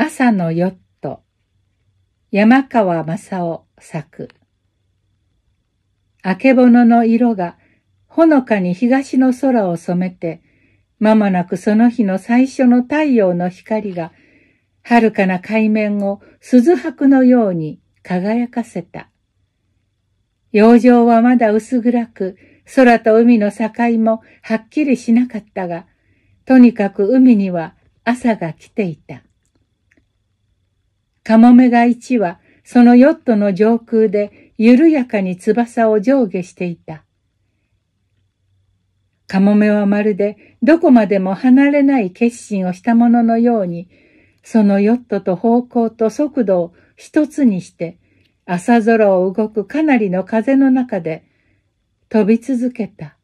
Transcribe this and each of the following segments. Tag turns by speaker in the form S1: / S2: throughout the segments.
S1: 朝のヨット、山川正夫作。あけぼのの色がほのかに東の空を染めて、まもなくその日の最初の太陽の光が、遥かな海面を鈴箔のように輝かせた。洋上はまだ薄暗く、空と海の境もはっきりしなかったが、とにかく海には朝が来ていた。カモメが一羽、そのヨットの上空で緩やかに翼を上下していた。カモメはまるでどこまでも離れない決心をしたもののように、そのヨットと方向と速度を一つにして、朝空を動くかなりの風の中で飛び続けた。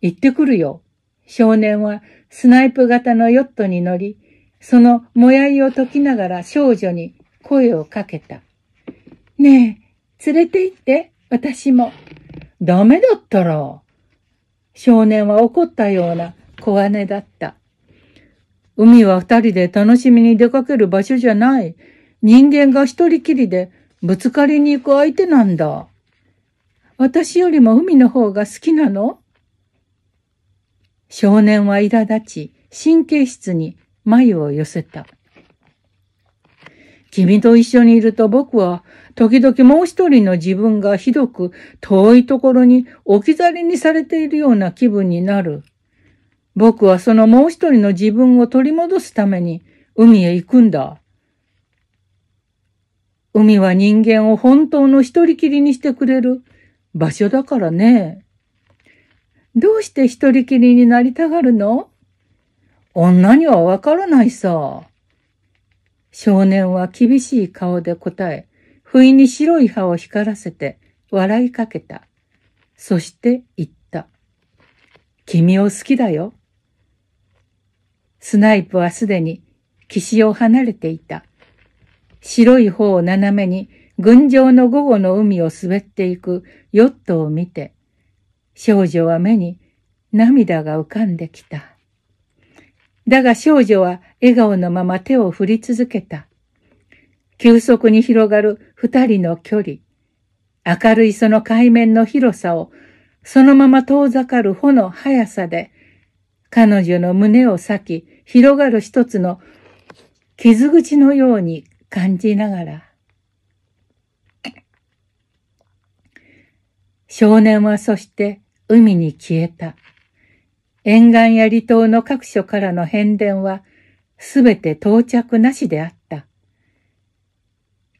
S1: 行ってくるよ。少年はスナイプ型のヨットに乗り、そのもやいを解きながら少女に声をかけた。ねえ、連れて行って、私も。ダメだったら。少年は怒ったような小金だった。海は二人で楽しみに出かける場所じゃない。人間が一人きりでぶつかりに行く相手なんだ。私よりも海の方が好きなの少年は苛立ち、神経質に眉を寄せた。君と一緒にいると僕は時々もう一人の自分がひどく遠いところに置き去りにされているような気分になる。僕はそのもう一人の自分を取り戻すために海へ行くんだ。海は人間を本当の一人きりにしてくれる場所だからね。どうして一人きりになりたがるの女にはわからないさ。少年は厳しい顔で答え、不意に白い歯を光らせて笑いかけた。そして言った。君を好きだよ。スナイプはすでに岸を離れていた。白い方を斜めに群青の午後の海を滑っていくヨットを見て、少女は目に涙が浮かんできた。だが少女は笑顔のまま手を振り続けた。急速に広がる二人の距離。明るいその海面の広さを、そのまま遠ざかる穂の速さで、彼女の胸を裂き、広がる一つの傷口のように感じながら。少年はそして海に消えた。沿岸や離島の各所からの変電は、すべて到着なしであった。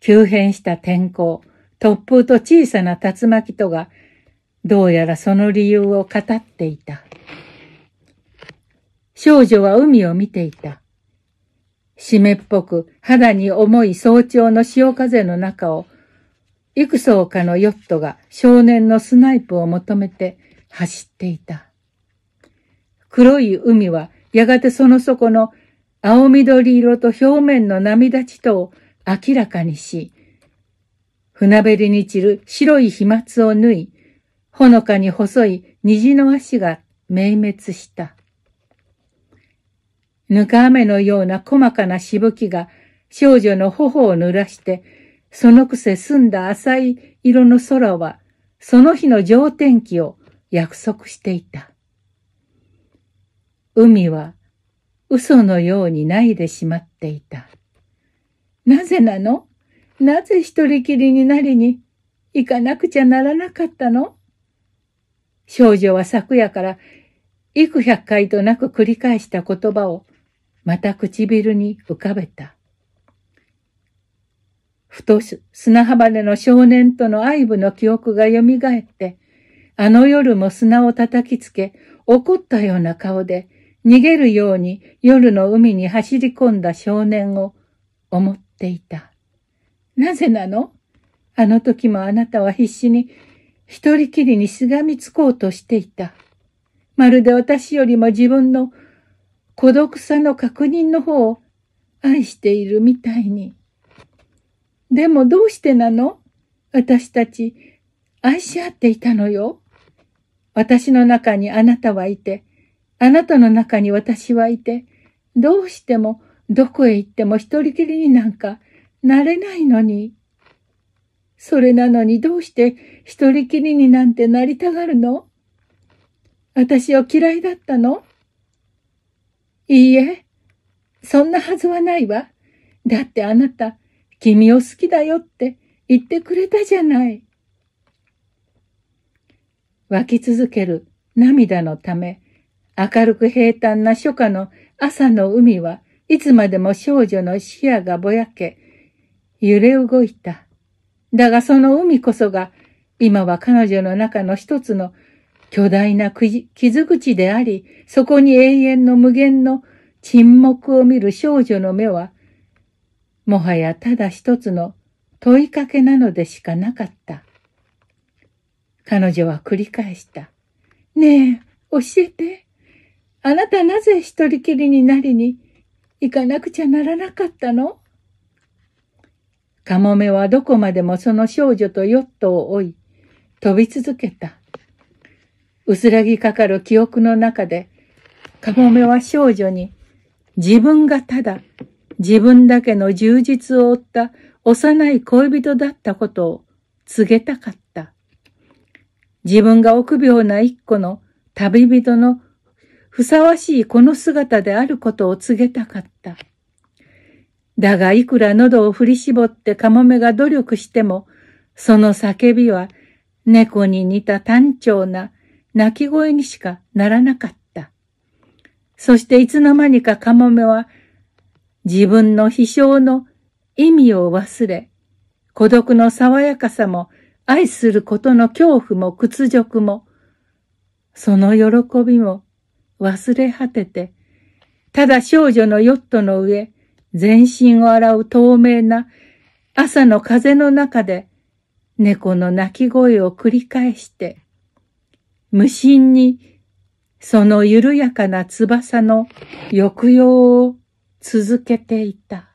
S1: 急変した天候、突風と小さな竜巻とが、どうやらその理由を語っていた。少女は海を見ていた。湿っぽく肌に重い早朝の潮風の中を、幾層かのヨットが少年のスナイプを求めて走っていた。黒い海は、やがてその底の青緑色と表面の波立ちとを明らかにし、船べりに散る白い飛沫を縫い、ほのかに細い虹の足が明滅した。ぬか雨のような細かなしぶきが少女の頬を濡らして、そのくせ澄んだ浅い色の空は、その日の上天気を約束していた。海は嘘のように泣いでしまっていた。なぜなのなぜ一人きりになりに行かなくちゃならなかったの少女は昨夜から幾百回となく繰り返した言葉をまた唇に浮かべた。ふと砂浜での少年との愛部の記憶が蘇って、あの夜も砂を叩きつけ怒ったような顔で逃げるように夜の海に走り込んだ少年を思っていた。なぜなのあの時もあなたは必死に一人きりにしがみつこうとしていた。まるで私よりも自分の孤独さの確認の方を愛しているみたいに。でもどうしてなの私たち愛し合っていたのよ。私の中にあなたはいて、あなたの中に私はいて、どうしてもどこへ行っても一人きりになんかなれないのに。それなのにどうして一人きりになんてなりたがるの私を嫌いだったのいいえ、そんなはずはないわ。だってあなた、君を好きだよって言ってくれたじゃない。湧き続ける涙のため、明るく平坦な初夏の朝の海はいつまでも少女の視野がぼやけ、揺れ動いた。だがその海こそが今は彼女の中の一つの巨大な傷口であり、そこに永遠の無限の沈黙を見る少女の目は、もはやただ一つの問いかけなのでしかなかった。彼女は繰り返した。ねえ、教えて。あなたなぜ一人きりになりに行かなくちゃならなかったのカモメはどこまでもその少女とヨットを追い、飛び続けた。薄らぎかかる記憶の中で、カモメは少女に、自分がただ、自分だけの充実を負った幼い恋人だったことを告げたかった。自分が臆病な一個の旅人のふさわしいこの姿であることを告げたかった。だがいくら喉を振り絞ってカモメが努力しても、その叫びは猫に似た単調な鳴き声にしかならなかった。そしていつの間にかカモメは自分の飛翔の意味を忘れ、孤独の爽やかさも愛することの恐怖も屈辱も、その喜びも忘れ果てて、ただ少女のヨットの上、全身を洗う透明な朝の風の中で、猫の鳴き声を繰り返して、無心にその緩やかな翼の抑揚を続けていた。